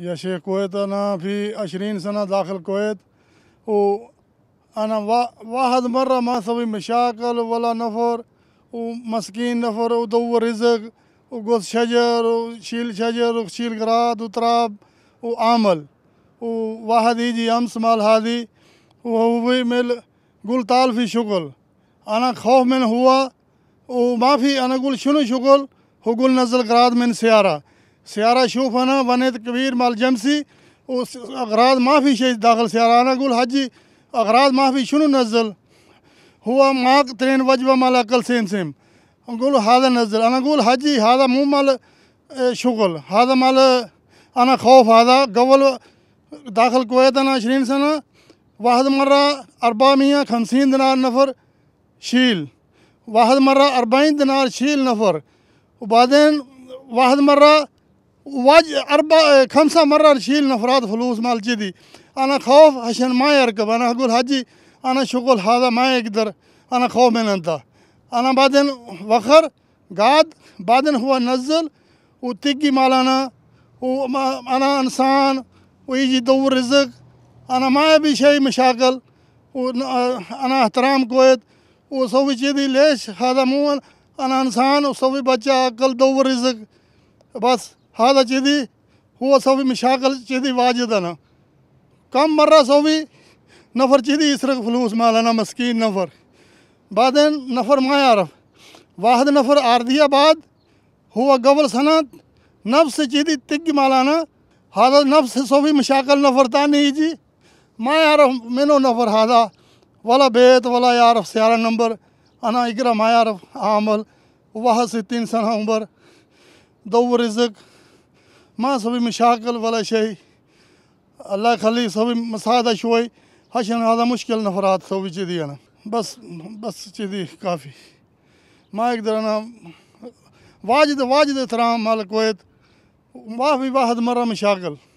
يا شيخ كويت أنا في عشرين سنة داخل الكويت وأنا واحد مرة ما سوي مشاكل ولا نفر ومسكين نفر ودور رزق وقص شجر وشيل شجر وشيل قراد وتراب وعمل وواحد يجي أمس مال هذه وهو من طال في شغل أنا خوف من هو وما في أنا أقول شنو شغل هو يقول نزل قراد من سيارة سيارة شوف أنا بنيت كبير مال جمسي وأغراض ما في شيء داخل سيارة أنا أقول حجي أغراض ما في شنو نزل هو معك ترين وجبة مال أقل سيم سيم اقول هذا نزل أنا أقول حجي هذا مو مال شغل هذا مال أنا خوف هذا قبل داخل الكويت أنا 20 سنة واحد مرة 450 دينار نفر شيل واحد مرة 40 دينار شيل نفر وبعدين واحد مرة أربع خمسة مرة نشيل نفرات فلوس مال جدي أنا خوف عشان ما يركب أنا أقول حجي أنا شغل هذا ما يقدر أنا خوف من أنت أنا بعدين وخر قعد بعدين هو نزل وتجي مالنا وأنا إنسان ويجي يدور رزق أنا ما أبي شيء مشاكل وأنا احترام كويت وأسوي كذي ليش هذا مو أنا إنسان وأسوي بچا أقل دور رزق بس هذا كذي هو سوي مشاكل كذي واجد أنا كم مرة سوي نفر كذي يسرق فلوس مالنا مسكين نفر بعدين نفر ما يعرف واحد نفر عرضية بعد هو قبل سنة نفس كذي تق مالنا هذا نفس سوي مشاكل نفر تاني يجي ما يعرف منو نفر هذا ولا بيت ولا يعرف سيارة نمبر أنا إقرأ ما يعرف عامل واحد ستين سنة عمر دور رزق ما سوي مشاكل ولا شيء الله يخليه سوي مساعدة شوي عشان هذا مشكل نفرات سوي كذي أنا بس بس كذي كافي ما أقدر أنا واجد واجد احترام مال الكويت ما في واحد مرة مشاكل